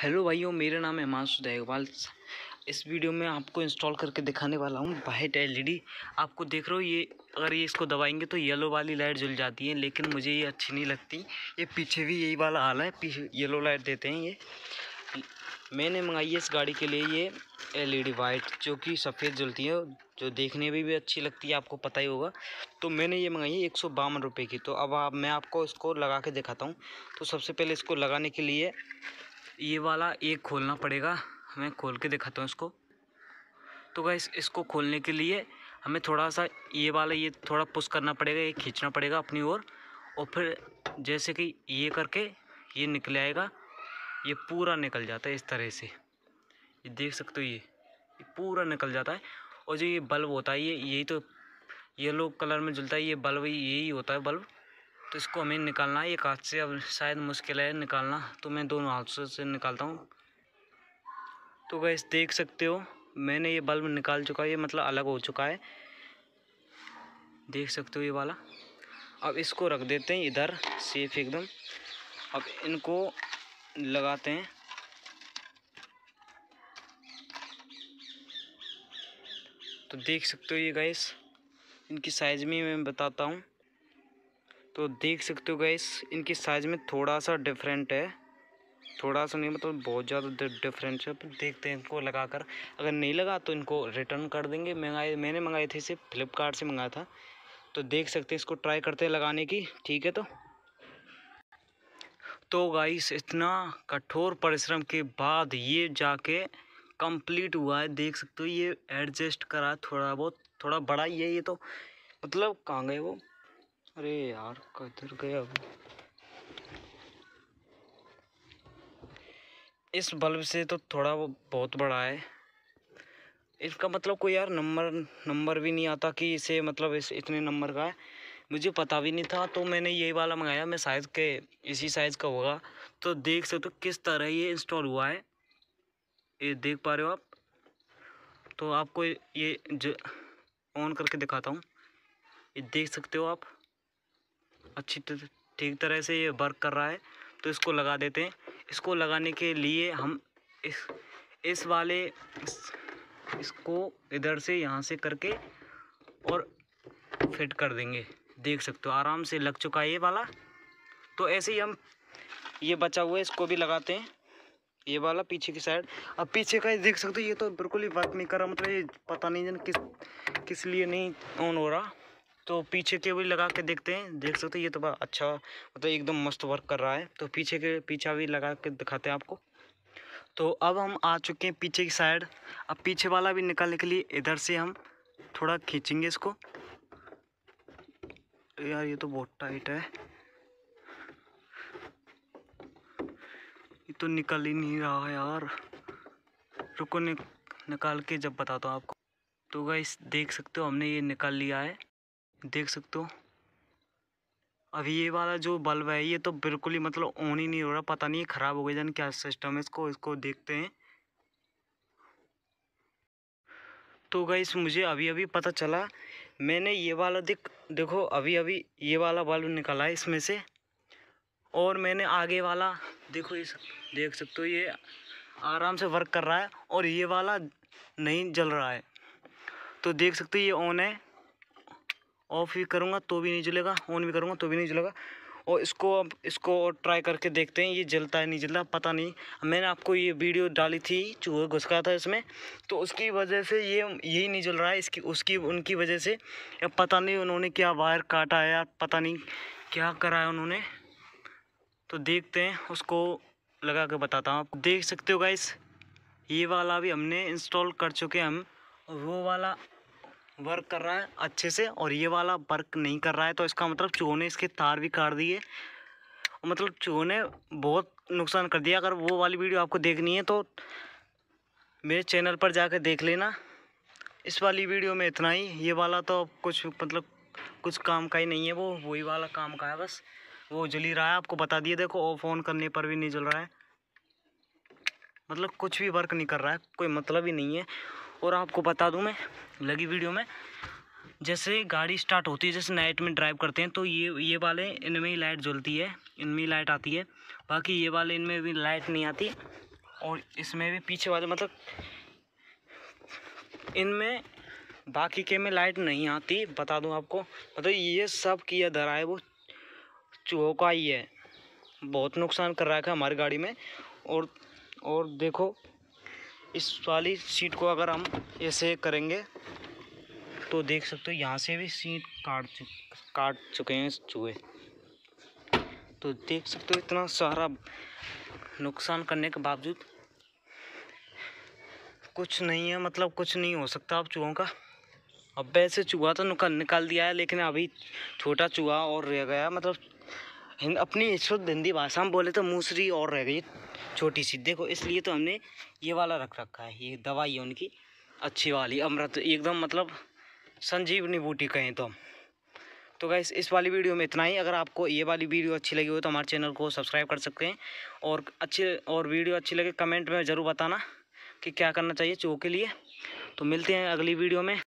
hello भाइयों मेरा नाम है हिमांशु दहेगवाल इस वीडियो में आपको इंस्टॉल करके दिखाने वाला हूँ वाइट एलईडी आपको देख रहे हो ये अगर ये इसको दबाएंगे तो येलो वाली लाइट जल जाती है लेकिन मुझे ये अच्छी नहीं लगती ये पीछे भी यही वाला हाल है पीछे येलो लाइट देते हैं ये मैंने मंगाई है इस गाड़ी के लिए ये एलईडी वाइट जो कि सफ़ेद जलती है जो देखने में भी, भी अच्छी लगती है आपको पता ही होगा तो मैंने ये मंगाई है एक सौ बावन रुपये की तो अब आप मैं आपको इसको लगा के दिखाता हूँ तो सबसे पहले इसको लगाने के लिए ये वाला एक खोलना पड़ेगा मैं खोल के दिखाता हूँ इसको तो गैस इसको खोलने के लिए हमें थोड़ा सा ये वाला ये थोड़ा पुश करना पड़ेगा ये खींचना पड़ेगा अपनी ओर और, और फिर जैसे कि ये करके ये निकल आएगा ये पूरा निकल जाता है इस तरह से ये देख सकते हो ये ये पूरा निकल जाता है और जो ये बल्ब होता है ये यही तो येलो कलर में जुलता है ये बल्ब यही होता है बल्ब तो इसको हमें निकालना है एक हाथ से अब शायद मुश्किल है निकालना तो मैं दोनों हाथों से निकालता हूँ तो गैस देख सकते हो मैंने ये बल्ब निकाल चुका है ये मतलब अलग हो चुका है देख सकते हो ये वाला अब इसको रख देते हैं इधर सेफ एकदम अब इनको लगाते हैं तो देख सकते हो ये गैस इनकी साइज़ में मैं बताता हूँ तो देख सकते हो गई इनकी साइज़ में थोड़ा सा डिफरेंट है थोड़ा सा नहीं मतलब बहुत ज़्यादा डिफरेंट है देखते हैं इनको लगा कर अगर नहीं लगा तो इनको रिटर्न कर देंगे मंगाए मैंने मंगाए थे इसे फ्लिपकार्ट से मंगाया था तो देख सकते हैं इसको ट्राई करते हैं लगाने की ठीक है तो तो गाइस इतना कठोर परिश्रम के बाद ये जाके कंप्लीट हुआ है देख सकते हो ये एडजस्ट करा थोड़ा बहुत थोड़ा बड़ा ही है ये तो मतलब कहाँ गए वो अरे यार कधर गया वो इस बल्ब से तो थोड़ा बहुत बड़ा है इसका मतलब कोई यार नंबर नंबर भी नहीं आता कि इसे मतलब इस इतने नंबर का है मुझे पता भी नहीं था तो मैंने यही वाला मंगाया मैं साइज़ के इसी साइज़ का होगा तो देख सकते हो तो किस तरह ये इंस्टॉल हुआ है ये देख पा रहे हो आप तो आपको ये जो ऑन करके दिखाता हूँ ये देख सकते हो आप अच्छी ठीक तरह से ये वर्क कर रहा है तो इसको लगा देते हैं इसको लगाने के लिए हम इस इस वाले इस, इसको इधर से यहाँ से करके और फिट कर देंगे देख सकते हो आराम से लग चुका है ये वाला तो ऐसे ही हम ये बचा हुआ है इसको भी लगाते हैं ये वाला पीछे की साइड अब पीछे का देख सकते हो ये तो बिल्कुल ही वर्क नहीं कर रहा मतलब ये पता नहीं जन किस किस लिए नहीं ऑन हो रहा तो पीछे के भी लगा के देखते हैं देख सकते हैं ये तो बड़ा अच्छा मतलब एकदम मस्त वर्क कर रहा है तो पीछे के पीछा भी लगा के दिखाते हैं आपको तो अब हम आ चुके हैं पीछे की साइड अब पीछे वाला भी निकालने के लिए इधर से हम थोड़ा खींचेंगे इसको यार ये तो बहुत टाइट है ये तो निकल ही नहीं रहा यार रुको निकाल के जब बताता हूँ आपको तो गाइस देख सकते हो हमने ये निकाल लिया है देख सकते हो अभी ये वाला जो बल्ब है ये तो बिल्कुल ही मतलब ऑन ही नहीं हो रहा पता नहीं ख़राब हो गया जान क्या सिस्टम है इसको इसको देखते हैं तो गई मुझे अभी अभी पता चला मैंने ये वाला देख देखो अभी अभी ये वाला बल्ब निकाला है इसमें से और मैंने आगे वाला देखो ये देख सकते हो ये आराम से वर्क कर रहा है और ये वाला नहीं जल रहा है तो देख सकते हो ये ऑन है ऑफ भी करूँगा तो भी नहीं जलेगा ऑन भी करूँगा तो भी नहीं जलेगा और इसको अब इसको ट्राई करके देखते हैं ये जलता है नहीं जलता पता नहीं मैंने आपको ये वीडियो डाली थी चूहे घुस था इसमें तो उसकी वजह से ये यही नहीं जल रहा है इसकी उसकी उनकी वजह से अब पता नहीं उन्होंने क्या वायर काटा है यार पता नहीं क्या करा है उन्होंने तो देखते हैं उसको लगा के बताता हूँ आप देख सकते हो गाइस ये वाला भी हमने इंस्टॉल कर चुके हम वो वाला वर्क कर रहा है अच्छे से और ये वाला वर्क नहीं कर रहा है तो इसका मतलब चूहों ने इसके तार भी काट दिए मतलब चूहों ने बहुत नुकसान कर दिया अगर वो वाली वीडियो आपको देखनी है तो मेरे चैनल पर जाकर देख लेना इस वाली वीडियो में इतना ही ये वाला तो कुछ मतलब कुछ काम का ही नहीं है वो वही वाला काम का है बस वो जल ही रहा है आपको बता दिया देखो ऑफ ऑन करने पर भी नहीं जल रहा है मतलब कुछ भी वर्क नहीं कर रहा है कोई मतलब ही नहीं है और आपको बता दूं मैं लगी वीडियो में जैसे गाड़ी स्टार्ट होती है जैसे नाइट में ड्राइव करते हैं तो ये ये वाले इनमें ही लाइट जलती है इनमें ही लाइट आती है बाकी ये वाले इनमें भी लाइट नहीं आती और इसमें भी पीछे वाले मतलब इनमें बाकी के में लाइट नहीं आती बता दूं आपको मतलब ये सब किया धरा है वो चूहों का ही है बहुत नुकसान कर रहा है हमारी गाड़ी में और और देखो इस वाली सीट को अगर हम ऐसे करेंगे तो देख सकते हो यहाँ से भी सीट काट चु काट चुके हैं चूहे तो देख सकते हो इतना सारा नुकसान करने के बावजूद कुछ नहीं है मतलब कुछ नहीं हो सकता अब चूहों का अब वैसे चूहा तो निकाल दिया है लेकिन अभी छोटा चूहा और रह गया मतलब अपनी शुद्ध हिंदी भाषा में बोले तो मूसरी और रह गई छोटी सी देखो इसलिए तो हमने ये वाला रख रखा है ये दवाई है उनकी अच्छी वाली अमृत एकदम मतलब संजीवनी बूटी कहें तो हम तो गैस इस वाली वीडियो में इतना ही अगर आपको ये वाली वीडियो अच्छी लगी हो तो हमारे चैनल को सब्सक्राइब कर सकते हैं और अच्छे और वीडियो अच्छी लगे कमेंट में ज़रूर बताना कि क्या करना चाहिए चो के लिए तो मिलते हैं अगली वीडियो में